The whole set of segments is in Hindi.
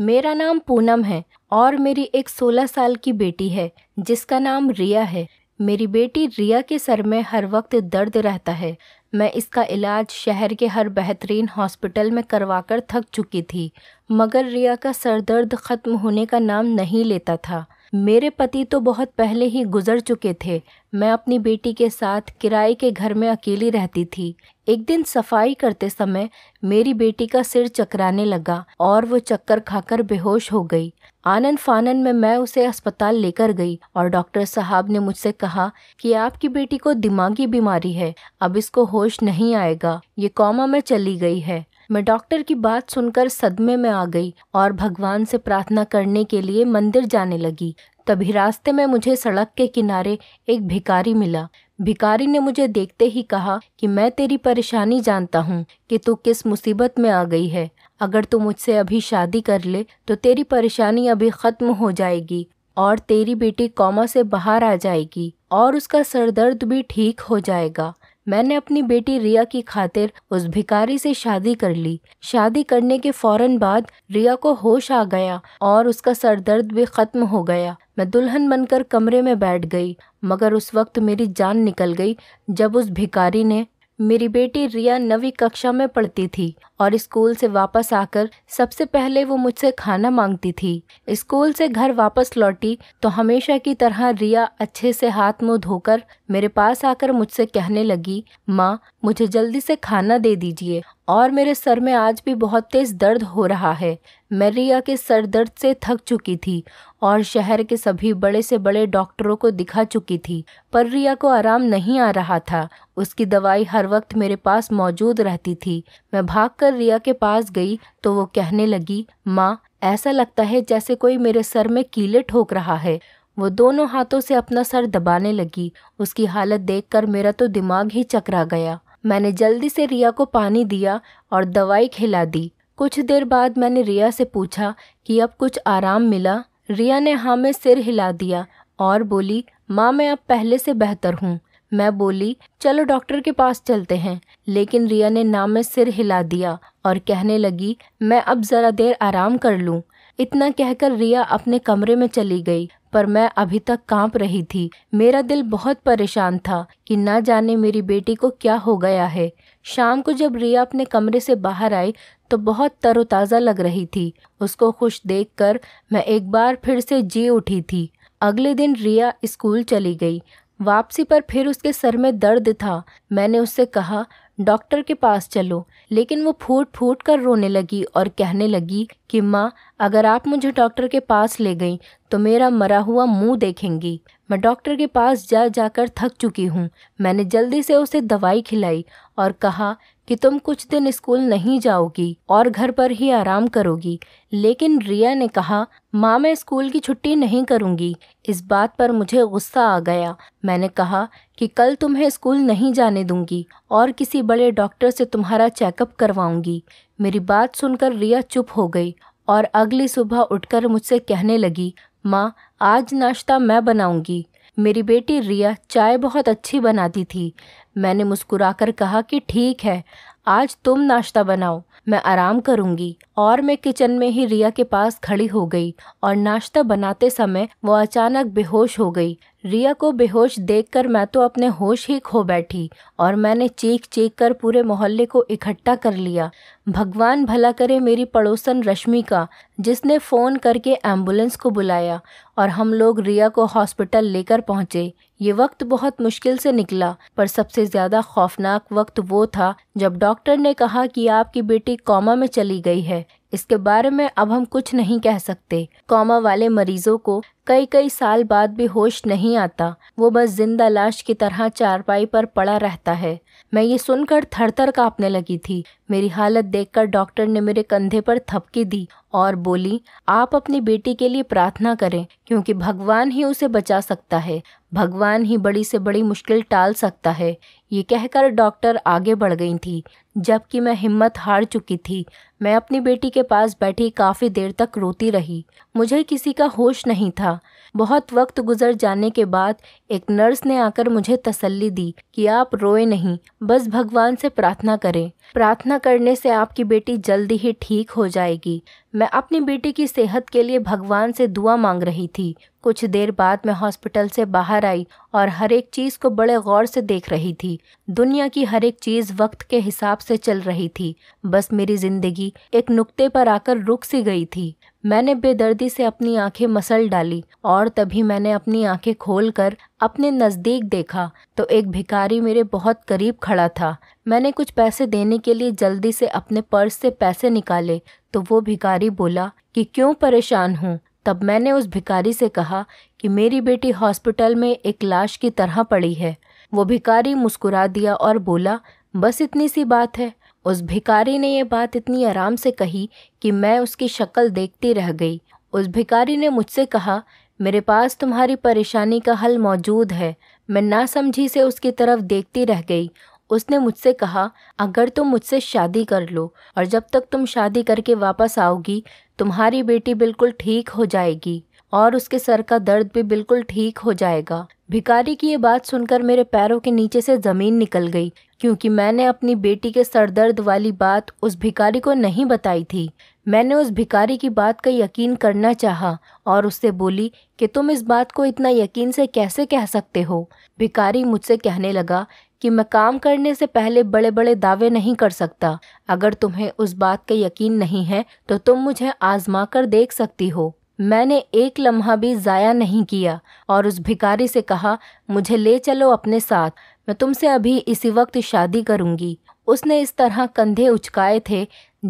मेरा नाम पूनम है और मेरी एक 16 साल की बेटी है जिसका नाम रिया है मेरी बेटी रिया के सर में हर वक्त दर्द रहता है मैं इसका इलाज शहर के हर बेहतरीन हॉस्पिटल में करवा कर थक चुकी थी मगर रिया का सर दर्द ख़त्म होने का नाम नहीं लेता था मेरे पति तो बहुत पहले ही गुजर चुके थे मैं अपनी बेटी के साथ किराए के घर में अकेली रहती थी एक दिन सफाई करते समय मेरी बेटी का सिर चकराने लगा और वो चक्कर खाकर बेहोश हो गई आनंद फानन में मैं उसे अस्पताल लेकर गई और डॉक्टर साहब ने मुझसे कहा कि आपकी बेटी को दिमागी बीमारी है अब इसको होश नहीं आएगा ये कॉमा में चली गई है मैं डॉक्टर की बात सुनकर सदमे में आ गई और भगवान से प्रार्थना करने के लिए मंदिर जाने लगी तभी रास्ते में मुझे सड़क के किनारे एक भिकारी मिला भिकारी ने मुझे देखते ही कहा कि मैं तेरी परेशानी जानता हूँ कि तू किस मुसीबत में आ गई है अगर तू मुझसे अभी शादी कर ले तो तेरी परेशानी अभी ख़त्म हो जाएगी और तेरी बेटी कॉमा से बाहर आ जाएगी और उसका सरदर्द भी ठीक हो जाएगा मैंने अपनी बेटी रिया की खातिर उस भिकारी से शादी कर ली शादी करने के फौरन बाद रिया को होश आ गया और उसका सर दर्द भी खत्म हो गया मैं दुल्हन बनकर कमरे में बैठ गई मगर उस वक्त मेरी जान निकल गई जब उस भिकारी ने मेरी बेटी रिया नवी कक्षा में पढ़ती थी और स्कूल से वापस आकर सबसे पहले वो मुझसे खाना मांगती थी स्कूल से घर वापस लौटी तो हमेशा की तरह रिया अच्छे से हाथ मुंह धोकर मेरे पास आकर मुझसे कहने लगी माँ मुझे जल्दी से खाना दे दीजिए और मेरे सर में आज भी बहुत तेज दर्द हो रहा है मैं रिया के सर दर्द से थक चुकी थी और शहर के सभी बड़े से बड़े डॉक्टरों को दिखा चुकी थी पर रिया को आराम नहीं आ रहा था उसकी दवाई हर वक्त मेरे पास मौजूद रहती थी मैं भागकर रिया के पास गई तो वो कहने लगी माँ ऐसा लगता है जैसे कोई मेरे सर में कीले ठोक रहा है वो दोनों हाथों से अपना सर दबाने लगी उसकी हालत देखकर मेरा तो दिमाग ही चकरा गया मैंने जल्दी से रिया को पानी दिया और दवाई खिला दी कुछ देर बाद मैंने रिया से पूछा कि अब कुछ आराम मिला रिया ने हाँ में सिर हिला दिया और बोली माँ मैं अब पहले से बेहतर हूँ मैं बोली चलो डॉक्टर के पास चलते हैं लेकिन रिया ने ना में सिर हिला दिया और कहने लगी मैं अब ज़रा देर आराम कर लूँ इतना कहकर रिया अपने कमरे में चली गई पर मैं अभी तक कांप रही थी मेरा दिल बहुत परेशान था कि ना जाने मेरी बेटी को क्या हो गया है शाम को जब रिया अपने कमरे से बाहर आई तो बहुत तरोताज़ा लग रही थी उसको खुश देखकर मैं एक बार फिर से जी उठी थी अगले दिन रिया स्कूल चली गई वापसी पर फिर उसके सर में दर्द था मैंने उससे कहा डॉक्टर के पास चलो लेकिन वो फूट फूट कर रोने लगी और कहने लगी कि माँ अगर आप मुझे डॉक्टर के पास ले गई तो मेरा मरा हुआ मुंह देखेंगी मैं डॉक्टर के पास जा जाकर थक चुकी हूँ मैंने जल्दी से उसे दवाई खिलाई और कहा कि तुम कुछ दिन स्कूल नहीं जाओगी और घर पर ही आराम करोगी लेकिन रिया ने कहा माँ मैं स्कूल की छुट्टी नहीं करूँगी इस बात पर मुझे गुस्सा आ गया मैंने कहा कि कल तुम्हें स्कूल नहीं जाने दूंगी और किसी बड़े डॉक्टर से तुम्हारा चेकअप करवाऊंगी मेरी बात सुनकर रिया चुप हो गई और अगली सुबह उठकर मुझसे कहने लगी माँ आज नाश्ता मैं बनाऊंगी मेरी बेटी रिया चाय बहुत अच्छी बनाती थी मैंने मुस्कुराकर कहा कि ठीक है आज तुम नाश्ता बनाओ मैं आराम करूंगी और मैं किचन में ही रिया के पास खड़ी हो गई और नाश्ता बनाते समय वो अचानक बेहोश हो गई रिया को बेहोश देखकर मैं तो अपने होश ही खो बैठी और मैंने चीख चीख कर पूरे मोहल्ले को इकट्ठा कर लिया भगवान भला करे मेरी पड़ोसन रश्मि का जिसने फ़ोन करके एम्बुलेंस को बुलाया और हम लोग रिया को हॉस्पिटल लेकर पहुंचे ये वक्त बहुत मुश्किल से निकला पर सबसे ज्यादा खौफनाक वक्त वो था जब डॉक्टर ने कहा कि आपकी बेटी कॉमा में चली गई है इसके बारे में अब हम कुछ नहीं कह सकते कॉमा वाले मरीजों को कई कई साल बाद भी होश नहीं आता वो बस जिंदा लाश की तरह चारपाई पर पड़ा रहता है मैं ये सुनकर थरथर कांपने लगी थी मेरी हालत देखकर डॉक्टर ने मेरे कंधे पर थपकी दी और बोली आप अपनी बेटी के लिए प्रार्थना करें क्योंकि भगवान ही उसे बचा सकता है भगवान ही बड़ी से बड़ी मुश्किल टाल सकता है ये कहकर डॉक्टर आगे बढ़ गई थी जबकि मैं हिम्मत हार चुकी थी मैं अपनी बेटी के पास बैठी काफ़ी देर तक रोती रही मुझे किसी का होश नहीं था बहुत वक्त गुजर जाने के बाद एक नर्स ने आकर मुझे तसल्ली दी कि आप रोए नहीं बस भगवान से प्रार्थना करें प्रार्थना करने से आपकी बेटी जल्दी ही ठीक हो जाएगी मैं अपनी बेटी की सेहत के लिए भगवान से दुआ मांग रही थी कुछ देर बाद मैं हॉस्पिटल से बाहर आई और हर एक चीज़ को बड़े गौर से देख रही थी दुनिया की हर एक चीज़ वक्त के हिसाब से चल रही थी बस मेरी जिंदगी एक नुक्ते पर आकर रुक सी गई थी मैंने बेदर्दी से अपनी आंखें मसल डाली और तभी मैंने अपनी आंखें खोलकर अपने नज़दीक देखा तो एक भिखारी मेरे बहुत करीब खड़ा था मैंने कुछ पैसे देने के लिए जल्दी से अपने पर्स से पैसे निकाले तो वो भिखारी बोला कि क्यों परेशान हूँ तब मैंने उस भिखारी से कहा कि मेरी बेटी हॉस्पिटल में एक लाश की तरह पड़ी है वो भिखारी मुस्कुरा दिया और बोला बस इतनी सी बात है उस भिकारी ने यह बात इतनी आराम से कही कि मैं उसकी शक्ल देखती रह गई उस भिकारी ने मुझसे कहा मेरे पास तुम्हारी परेशानी का हल मौजूद है मैं ना समझी से उसकी तरफ देखती रह गई उसने मुझसे कहा अगर तुम मुझसे शादी कर लो और जब तक तुम शादी करके वापस आओगी तुम्हारी बेटी बिल्कुल ठीक हो जाएगी और उसके सर का दर्द भी बिल्कुल ठीक हो जाएगा भिकारी की ये बात सुनकर मेरे पैरों के नीचे से ज़मीन निकल गई क्योंकि मैंने अपनी बेटी के सरदर्द वाली बात उस भिकारी को नहीं बताई थी मैंने उस भिकारी की बात का यकीन करना चाहा और उससे बोली कि तुम इस बात को इतना यकीन से कैसे कह सकते हो भिकारी मुझसे कहने लगा कि मैं काम करने से पहले बड़े बड़े दावे नहीं कर सकता अगर तुम्हें उस बात का यकीन नहीं है तो तुम मुझे आजमा कर देख सकती हो मैंने एक लम्हा भी ज़ाया नहीं किया और उस भिकारी से कहा मुझे ले चलो अपने साथ मैं तुमसे अभी इसी वक्त शादी करूंगी उसने इस तरह कंधे उचकाए थे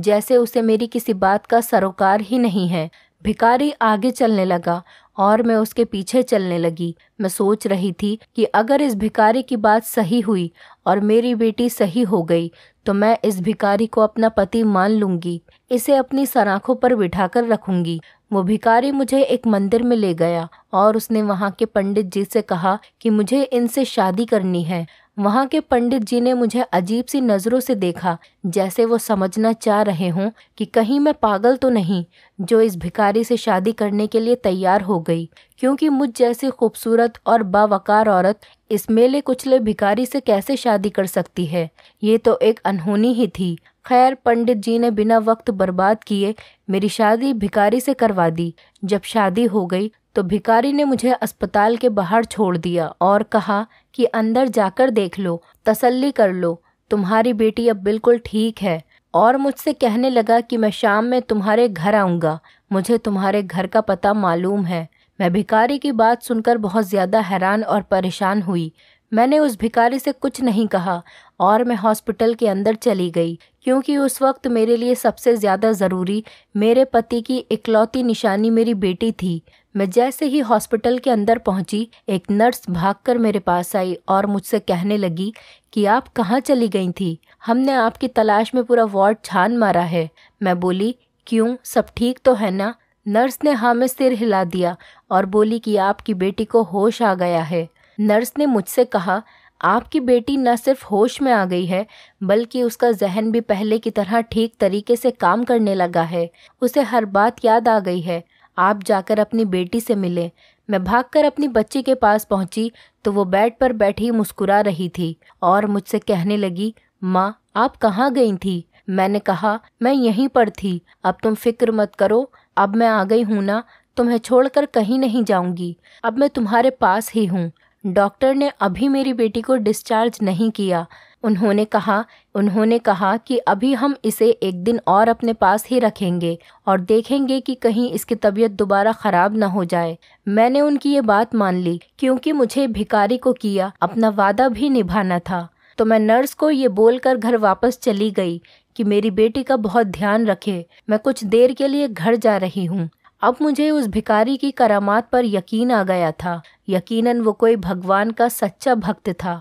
जैसे उसे मेरी किसी बात का सरोकार ही नहीं है भिकारी आगे चलने लगा और मैं उसके पीछे चलने लगी मैं सोच रही थी कि अगर इस भिकारी की बात सही हुई और मेरी बेटी सही हो गई तो मैं इस भिकारी को अपना पति मान लूंगी इसे अपनी सराखों पर बिठाकर रखूंगी वो भिकारी मुझे एक मंदिर में ले गया और उसने वहाँ के पंडित जी से कहा कि मुझे इनसे शादी करनी है वहाँ के पंडित जी ने मुझे अजीब सी नज़रों से देखा जैसे वो समझना चाह रहे हों कि कहीं मैं पागल तो नहीं जो इस भिकारी से शादी करने के लिए तैयार हो गई क्योंकि मुझ जैसी खूबसूरत और बावकार औरत इस मेले कुचले भिकारी से कैसे शादी कर सकती है ये तो एक अनहोनी ही थी खैर पंडित जी ने बिना वक्त बर्बाद किए मेरी शादी भिकारी से करवा दी जब शादी हो गई तो भिकारी ने मुझे अस्पताल के बाहर छोड़ दिया और कहा कि अंदर जाकर देख लो तसल्ली कर लो तुम्हारी बेटी अब बिल्कुल ठीक है और मुझसे कहने लगा कि मैं शाम में तुम्हारे घर आऊँगा मुझे तुम्हारे घर का पता मालूम है मैं भिकारी की बात सुनकर बहुत ज़्यादा हैरान और परेशान हुई मैंने उस भिकारी से कुछ नहीं कहा और मैं हॉस्पिटल के अंदर चली गई क्योंकि उस वक्त मेरे लिए सबसे ज़्यादा ज़रूरी मेरे पति की इकलौती निशानी मेरी बेटी थी मैं जैसे ही हॉस्पिटल के अंदर पहुंची एक नर्स भागकर मेरे पास आई और मुझसे कहने लगी कि आप कहाँ चली गई थी हमने आपकी तलाश में पूरा वार्ड छान मारा है मैं बोली क्यों सब ठीक तो है ना नर्स ने हाँ में सिर हिला दिया और बोली कि आपकी बेटी को होश आ गया है नर्स ने मुझसे कहा आपकी बेटी न सिर्फ होश में आ गई है बल्कि उसका जहन भी पहले की तरह ठीक तरीके से काम करने लगा है उसे हर बात याद आ गई है आप जाकर अपनी बेटी से मिले मैं भागकर अपनी बच्ची के पास पहुंची तो वो बेड पर बैठी मुस्कुरा रही थी और मुझसे कहने लगी माँ आप कहाँ गई थी मैंने कहा मैं यहीं पर थी अब तुम फिक्र मत करो अब मैं आ गई हूं ना तुम्हें तो छोड़कर कहीं नहीं जाऊंगी अब मैं तुम्हारे पास ही हूँ डॉक्टर ने अभी मेरी बेटी को डिस्चार्ज नहीं किया उन्होंने कहा उन्होंने कहा कि अभी हम इसे एक दिन और अपने पास ही रखेंगे और देखेंगे कि कहीं इसकी तबीयत दोबारा ख़राब ना हो जाए मैंने उनकी ये बात मान ली क्योंकि मुझे भिकारी को किया अपना वादा भी निभाना था तो मैं नर्स को ये बोलकर घर वापस चली गई कि मेरी बेटी का बहुत ध्यान रखे मैं कुछ देर के लिए घर जा रही हूँ अब मुझे उस भिकारी की करामात पर यकीन आ गया था यकीनन वो कोई भगवान का सच्चा भक्त था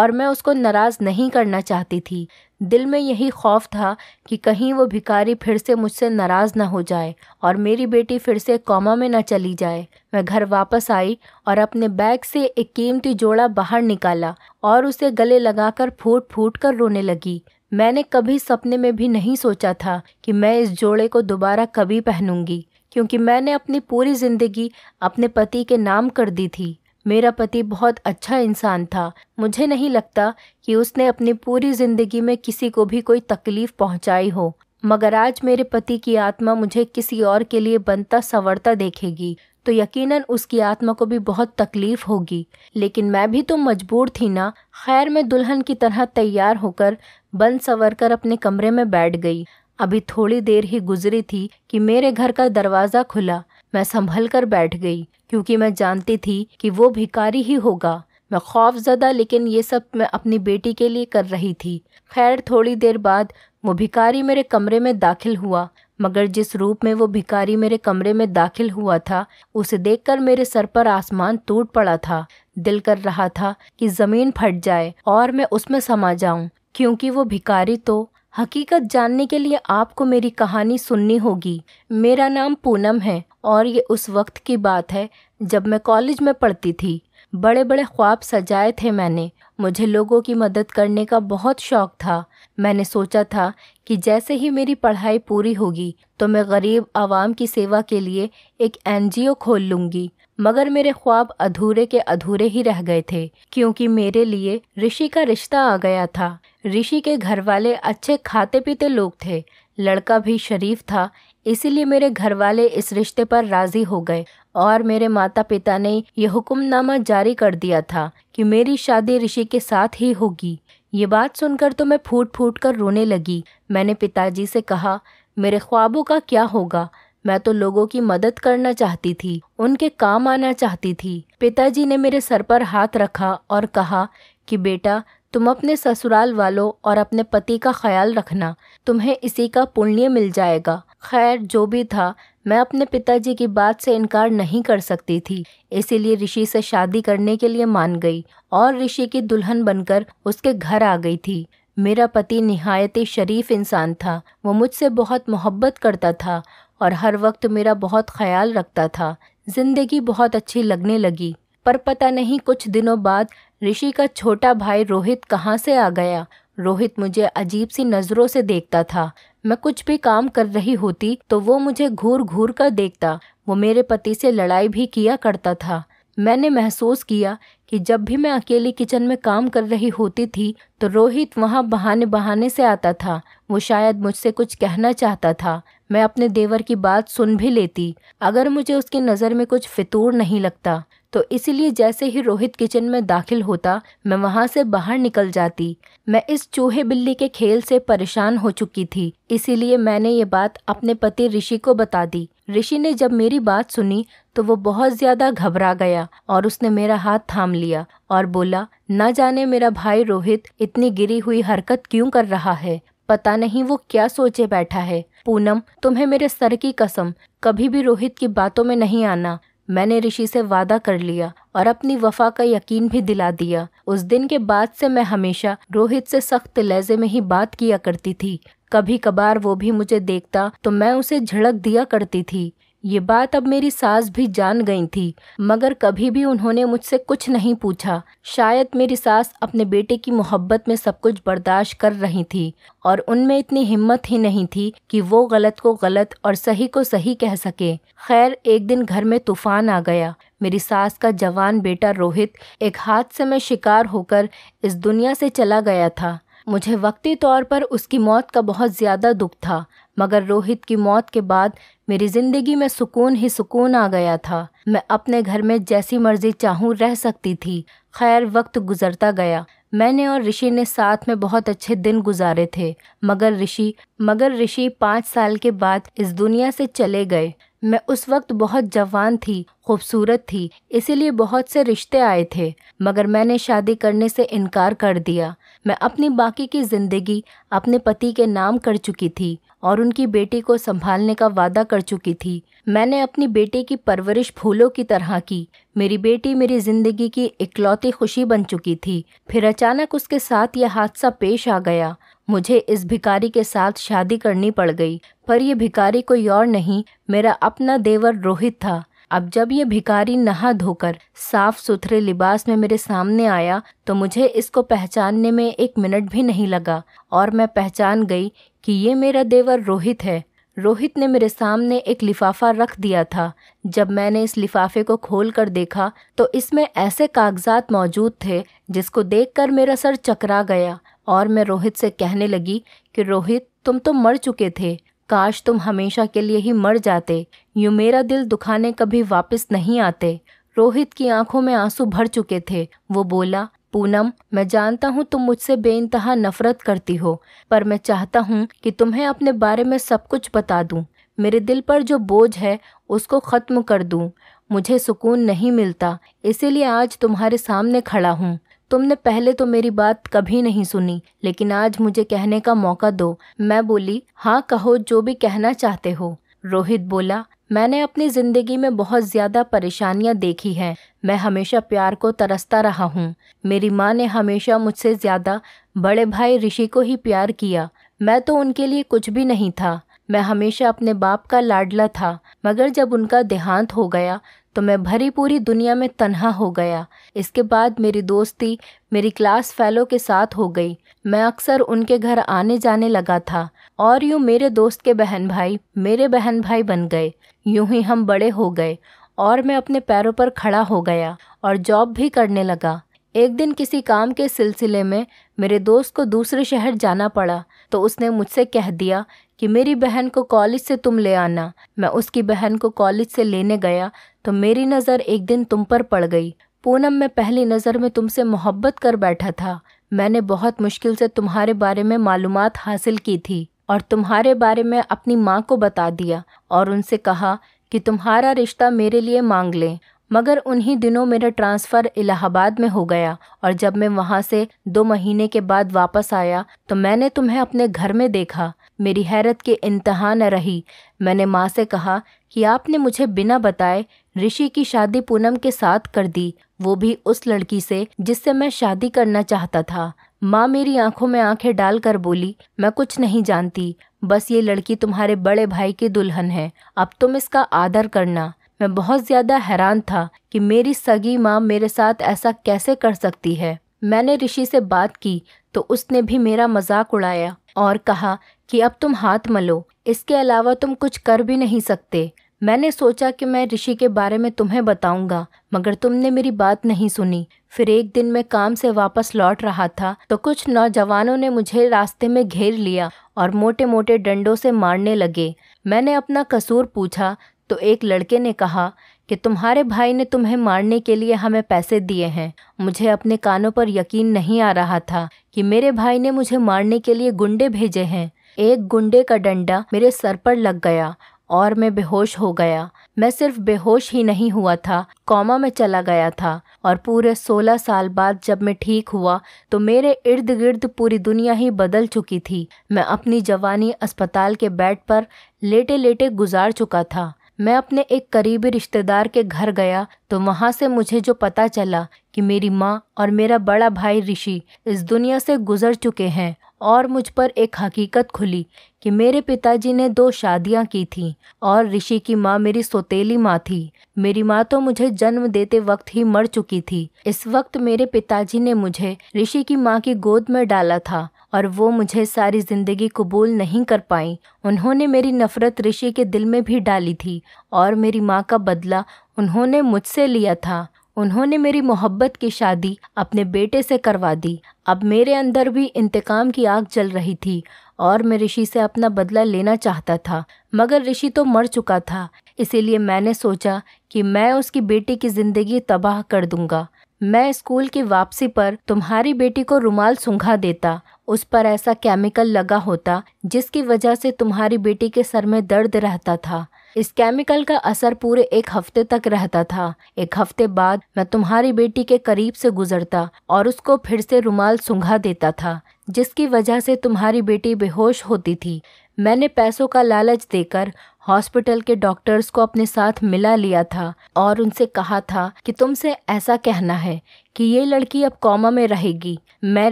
और मैं उसको नाराज़ नहीं करना चाहती थी दिल में यही खौफ था कि कहीं वो भिकारी फिर से मुझसे नाराज़ ना हो जाए और मेरी बेटी फिर से कोमा में ना चली जाए मैं घर वापस आई और अपने बैग से एक कीमती जोड़ा बाहर निकाला और उसे गले लगाकर फूट फूट कर रोने लगी मैंने कभी सपने में भी नहीं सोचा था कि मैं इस जोड़े को दोबारा कभी पहनूंगी क्योंकि मैंने अपनी पूरी ज़िंदगी अपने पति के नाम कर दी थी मेरा पति बहुत अच्छा इंसान था मुझे नहीं लगता कि उसने अपनी पूरी ज़िंदगी में किसी को भी कोई तकलीफ़ पहुंचाई हो मगर आज मेरे पति की आत्मा मुझे किसी और के लिए बनता संवरता देखेगी तो यकीनन उसकी आत्मा को भी बहुत तकलीफ होगी लेकिन मैं भी तो मजबूर थी ना खैर मैं दुल्हन की तरह तैयार होकर बन संवर कर अपने कमरे में बैठ गई अभी थोड़ी देर ही गुजरी थी कि मेरे घर का दरवाज़ा खुला मैं संभल कर बैठ गई क्योंकि मैं जानती थी कि वो भिकारी ही होगा मैं ज़्यादा लेकिन ये सब मैं अपनी बेटी के लिए कर रही थी खैर थोड़ी देर बाद वो भिकारी मेरे कमरे में दाखिल हुआ मगर जिस रूप में वो भिकारी मेरे कमरे में दाखिल हुआ था उसे देखकर मेरे सर पर आसमान टूट पड़ा था दिल कर रहा था कि ज़मीन फट जाए और मैं उसमें समा जाऊं क्योंकि वो भिकारी तो हकीकत जानने के लिए आपको मेरी कहानी सुननी होगी मेरा नाम पूनम है और ये उस वक्त की बात है जब मैं कॉलेज में पढ़ती थी बड़े बड़े ख्वाब सजाए थे मैंने मुझे लोगों की मदद करने का बहुत शौक था मैंने सोचा था कि जैसे ही मेरी पढ़ाई पूरी होगी तो मैं गरीब आवाम की सेवा के लिए एक एनजीओ खोल लूँगी मगर मेरे ख्वाब अधूरे के अधूरे ही रह गए थे क्योंकि मेरे लिए ऋषि का रिश्ता आ गया था ऋषि के घर वाले अच्छे खाते पीते लोग थे लड़का भी शरीफ था इसीलिए मेरे घर वाले इस रिश्ते पर राजी हो गए और मेरे माता पिता ने यह हुक्मनामा जारी कर दिया था कि मेरी शादी ऋषि के साथ ही होगी ये बात सुनकर तो मैं फूट फूट कर रोने लगी मैंने पिताजी से कहा मेरे ख्वाबों का क्या होगा मैं तो लोगों की मदद करना चाहती थी उनके काम आना चाहती थी पिताजी ने मेरे सर पर हाथ रखा और कहा कि बेटा तुम अपने ससुराल वालों और अपने पति का ख्याल रखना तुम्हें इसी का पुण्य मिल जाएगा खैर जो भी था मैं अपने पिताजी की बात से इनकार नहीं कर सकती थी इसीलिए ऋषि से शादी करने के लिए मान गई और ऋषि की दुल्हन बनकर उसके घर आ गई थी मेरा पति नहायत शरीफ इंसान था वो मुझसे बहुत मोहब्बत करता था और हर वक्त मेरा बहुत ख्याल रखता था जिंदगी बहुत अच्छी लगने लगी पर पता नहीं कुछ दिनों बाद ऋषि का छोटा भाई रोहित कहाँ से आ गया रोहित मुझे अजीब सी नज़रों से देखता था मैं कुछ भी काम कर रही होती तो वो मुझे घूर घूर कर देखता वो मेरे पति से लड़ाई भी किया करता था मैंने महसूस किया कि जब भी मैं अकेली किचन में काम कर रही होती थी तो रोहित वहाँ बहाने बहाने से आता था वो शायद मुझसे कुछ कहना चाहता था मैं अपने देवर की बात सुन भी लेती अगर मुझे उसकी नज़र में कुछ फितूर नहीं लगता तो इसीलिए जैसे ही रोहित किचन में दाखिल होता मैं वहाँ से बाहर निकल जाती मैं इस चूहे बिल्ली के खेल से परेशान हो चुकी थी इसीलिए मैंने ये बात अपने पति ऋषि को बता दी ऋषि ने जब मेरी बात सुनी तो वो बहुत ज्यादा घबरा गया और उसने मेरा हाथ थाम लिया और बोला न जाने मेरा भाई रोहित इतनी गिरी हुई हरकत क्यों कर रहा है पता नहीं वो क्या सोचे बैठा है पूनम तुम्हें मेरे सर की कसम कभी भी रोहित की बातों में नहीं आना मैंने ऋषि से वादा कर लिया और अपनी वफा का यकीन भी दिला दिया उस दिन के बाद से मैं हमेशा रोहित से सख्त लहजे में ही बात किया करती थी कभी कभार वो भी मुझे देखता तो मैं उसे झड़क दिया करती थी ये बात अब मेरी सास भी जान गई थी मगर कभी भी उन्होंने मुझसे कुछ नहीं पूछा शायद मेरी सास अपने बेटे की मोहब्बत में सब कुछ बर्दाश्त कर रही थी और उनमें इतनी हिम्मत ही नहीं थी कि वो गलत को गलत और सही को सही कह सके खैर एक दिन घर में तूफान आ गया मेरी सास का जवान बेटा रोहित एक हादसे में शिकार होकर इस दुनिया से चला गया था मुझे वक्ती तौर पर उसकी मौत का बहुत ज़्यादा दुख था मगर रोहित की मौत के बाद मेरी जिंदगी में सुकून ही सुकून आ गया था मैं अपने घर में जैसी मर्जी चाहूँ रह सकती थी खैर वक्त गुजरता गया मैंने और ऋषि ने साथ में बहुत अच्छे दिन गुजारे थे मगर ऋषि मगर ऋषि पाँच साल के बाद इस दुनिया से चले गए मैं उस वक्त बहुत जवान थी खूबसूरत थी इसीलिए बहुत से रिश्ते आए थे मगर मैंने शादी करने से इनकार कर दिया मैं अपनी बाकी की ज़िंदगी अपने पति के नाम कर चुकी थी और उनकी बेटी को संभालने का वादा कर चुकी थी मैंने अपनी बेटी की परवरिश फूलों की तरह की मेरी बेटी मेरी जिंदगी की इकलौती खुशी बन चुकी थी फिर अचानक उसके साथ यह हादसा पेश आ गया मुझे इस भिकारी के साथ शादी करनी पड़ गई पर यह भिकारी कोई और नहीं मेरा अपना देवर रोहित था अब जब ये भिकारी नहा धोकर साफ सुथरे लिबास में मेरे सामने आया तो मुझे इसको पहचानने में एक मिनट भी नहीं लगा और मैं पहचान गई कि ये मेरा देवर रोहित है रोहित ने मेरे सामने एक लिफाफा रख दिया था जब मैंने इस लिफाफे को खोल कर देखा तो इसमें ऐसे कागजात मौजूद थे जिसको कर मेरा सर चकरा गया और मैं रोहित से कहने लगी कि रोहित तुम तो मर चुके थे काश तुम हमेशा के लिए ही मर जाते यूँ मेरा दिल दुखाने कभी वापस नहीं आते रोहित की आंखों में आंसू भर चुके थे वो बोला पूनम मैं जानता हूँ तुम मुझसे बेइंतहा नफरत करती हो पर मैं चाहता हूँ कि तुम्हें अपने बारे में सब कुछ बता दूँ मेरे दिल पर जो बोझ है उसको ख़त्म कर दूँ मुझे सुकून नहीं मिलता इसीलिए आज तुम्हारे सामने खड़ा हूँ तुमने पहले तो मेरी बात कभी नहीं सुनी लेकिन आज मुझे कहने का मौका दो मैं बोली हाँ कहो जो भी कहना चाहते हो रोहित बोला मैंने अपनी ज़िंदगी में बहुत ज़्यादा परेशानियाँ देखी हैं मैं हमेशा प्यार को तरसता रहा हूँ मेरी माँ ने हमेशा मुझसे ज़्यादा बड़े भाई ऋषि को ही प्यार किया मैं तो उनके लिए कुछ भी नहीं था मैं हमेशा अपने बाप का लाडला था मगर जब उनका देहांत हो गया तो मैं भरी पूरी दुनिया में तन्हा हो गया इसके बाद मेरी दोस्ती मेरी क्लास फेलो के साथ हो गई मैं अक्सर उनके घर आने जाने लगा था और यूं मेरे दोस्त के बहन भाई मेरे बहन भाई बन गए यूं ही हम बड़े हो गए और मैं अपने पैरों पर खड़ा हो गया और जॉब भी करने लगा एक दिन किसी काम के सिलसिले में मेरे दोस्त को दूसरे शहर जाना पड़ा तो उसने मुझसे कह दिया कि मेरी बहन को कॉलेज से तुम ले आना मैं उसकी बहन को कॉलेज से लेने गया तो मेरी नज़र एक दिन तुम पर पड़ गई पूनम मैं पहली नज़र में तुमसे मोहब्बत कर बैठा था मैंने बहुत मुश्किल से तुम्हारे बारे में मालूम हासिल की थी और तुम्हारे बारे में अपनी माँ को बता दिया और उनसे कहा कि तुम्हारा रिश्ता मेरे लिए मांग लें मगर उन्हीं दिनों मेरा ट्रांसफ़र इलाहाबाद में हो गया और जब मैं वहाँ से दो महीने के बाद वापस आया तो मैंने तुम्हें अपने घर में देखा मेरी हैरत के इंतहा न रही मैंने माँ से कहा कि आपने मुझे बिना बताए ऋषि की शादी पूनम के साथ कर दी वो भी उस लड़की से जिससे मैं शादी करना चाहता था माँ मेरी आंखों में आंखें डालकर बोली मैं कुछ नहीं जानती बस ये लड़की तुम्हारे बड़े भाई की दुल्हन है अब तुम इसका आदर करना मैं बहुत ज़्यादा हैरान था कि मेरी सगी माँ मेरे साथ ऐसा कैसे कर सकती है मैंने ऋषि से बात की तो उसने भी मेरा मजाक उड़ाया और कहा कि अब तुम हाथ मलो इसके अलावा तुम कुछ कर भी नहीं सकते मैंने सोचा कि मैं ऋषि के बारे में तुम्हें बताऊंगा मगर तुमने मेरी बात नहीं सुनी फिर एक दिन मैं काम से वापस लौट रहा था तो कुछ नौजवानों ने मुझे रास्ते में घेर लिया और मोटे मोटे डंडों से मारने लगे मैंने अपना कसूर पूछा तो एक लड़के ने कहा कि तुम्हारे भाई ने तुम्हें मारने के लिए हमें पैसे दिए हैं मुझे अपने कानों पर यकीन नहीं आ रहा था कि मेरे भाई ने मुझे मारने के लिए गुंडे भेजे हैं एक गुंडे का डंडा मेरे सर पर लग गया और मैं बेहोश हो गया मैं सिर्फ बेहोश ही नहीं हुआ था कॉमा में चला गया था और पूरे सोलह साल बाद जब मैं ठीक हुआ तो मेरे इर्द गिर्द पूरी दुनिया ही बदल चुकी थी मैं अपनी जवानी अस्पताल के बेड पर लेटे लेटे गुजार चुका था मैं अपने एक करीबी रिश्तेदार के घर गया तो वहाँ से मुझे जो पता चला कि मेरी माँ और मेरा बड़ा भाई ऋषि इस दुनिया से गुजर चुके हैं और मुझ पर एक हकीकत खुली कि मेरे पिताजी ने दो शादियां की थीं और ऋषि की माँ मेरी सोतेली माँ थी मेरी माँ तो मुझे जन्म देते वक्त ही मर चुकी थी इस वक्त मेरे पिताजी ने मुझे ऋषि की माँ की गोद में डाला था और वो मुझे सारी जिंदगी कबूल नहीं कर पाई उन्होंने मेरी नफरत ऋषि के दिल में भी डाली थी और मेरी माँ का बदला उन्होंने मुझसे लिया था उन्होंने मेरी मोहब्बत की शादी अपने बेटे से करवा दी अब मेरे अंदर भी इंतकाम की आग जल रही थी और मैं ऋषि से अपना बदला लेना चाहता था मगर ऋषि तो मर चुका था इसीलिए मैंने सोचा कि मैं उसकी बेटी की ज़िंदगी तबाह कर दूंगा मैं स्कूल की वापसी पर तुम्हारी बेटी को रुमाल सूंघा देता उस पर ऐसा केमिकल लगा होता जिसकी वजह से तुम्हारी बेटी के सर में दर्द रहता था इस केमिकल का असर पूरे एक हफ्ते तक रहता था एक हफ्ते बाद मैं तुम्हारी बेटी के करीब से गुजरता और उसको फिर से रुमाल सूंघा देता था जिसकी वजह से तुम्हारी बेटी बेहोश होती थी मैंने पैसों का लालच देकर हॉस्पिटल के डॉक्टर्स को अपने साथ मिला लिया था और उनसे कहा था कि तुमसे ऐसा कहना है कि ये लड़की अब कॉमा में रहेगी मैं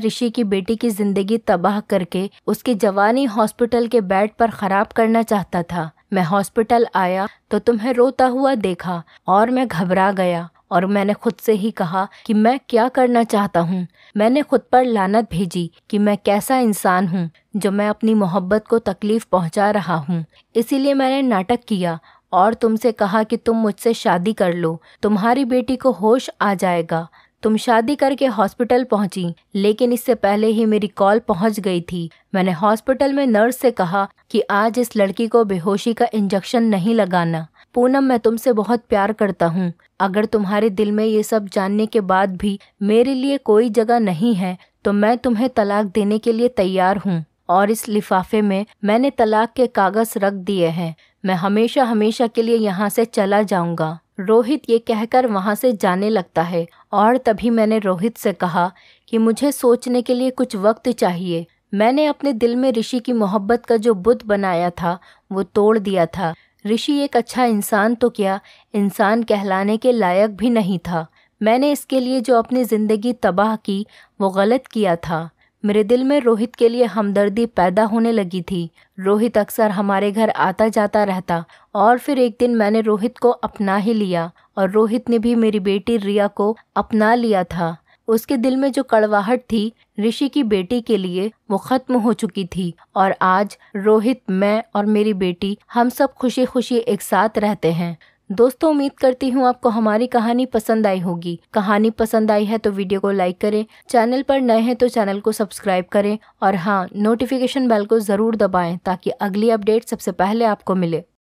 ऋषि की बेटी की जिंदगी तबाह करके उसकी जवानी हॉस्पिटल के बेड पर खराब करना चाहता था मैं हॉस्पिटल आया तो तुम्हें रोता हुआ देखा और मैं घबरा गया और मैंने खुद से ही कहा कि मैं क्या करना चाहता हूँ मैंने खुद पर लानत भेजी कि मैं कैसा इंसान हूँ जो मैं अपनी मोहब्बत को तकलीफ पहुँचा रहा हूँ इसीलिए मैंने नाटक किया और तुमसे कहा कि तुम मुझसे शादी कर लो तुम्हारी बेटी को होश आ जाएगा तुम शादी करके हॉस्पिटल पहुंची लेकिन इससे पहले ही मेरी कॉल पहुंच गई थी मैंने हॉस्पिटल में नर्स से कहा कि आज इस लड़की को बेहोशी का इंजेक्शन नहीं लगाना पूनम मैं तुमसे बहुत प्यार करता हूँ अगर तुम्हारे दिल में ये सब जानने के बाद भी मेरे लिए कोई जगह नहीं है तो मैं तुम्हें तलाक देने के लिए तैयार हूँ और इस लिफाफे में मैंने तलाक के कागज रख दिए हैं मैं हमेशा हमेशा के लिए यहाँ से चला जाऊँगा रोहित ये कहकर वहाँ से जाने लगता है और तभी मैंने रोहित से कहा कि मुझे सोचने के लिए कुछ वक्त चाहिए मैंने अपने दिल में ऋषि की मोहब्बत का जो बुत बनाया था वो तोड़ दिया था ऋषि एक अच्छा इंसान तो क्या इंसान कहलाने के लायक भी नहीं था मैंने इसके लिए जो अपनी ज़िंदगी तबाह की वो गलत किया था मेरे दिल में रोहित के लिए हमदर्दी पैदा होने लगी थी रोहित अक्सर हमारे घर आता जाता रहता और फिर एक दिन मैंने रोहित को अपना ही लिया और रोहित ने भी मेरी बेटी रिया को अपना लिया था उसके दिल में जो कड़वाहट थी ऋषि की बेटी के लिए वो खत्म हो चुकी थी और आज रोहित मैं और मेरी बेटी हम सब खुशी खुशी एक साथ रहते हैं दोस्तों उम्मीद करती हूँ आपको हमारी कहानी पसंद आई होगी कहानी पसंद आई है तो वीडियो को लाइक करें चैनल पर नए हैं तो चैनल को सब्सक्राइब करें और हाँ नोटिफिकेशन बेल को ज़रूर दबाएं ताकि अगली अपडेट सबसे पहले आपको मिले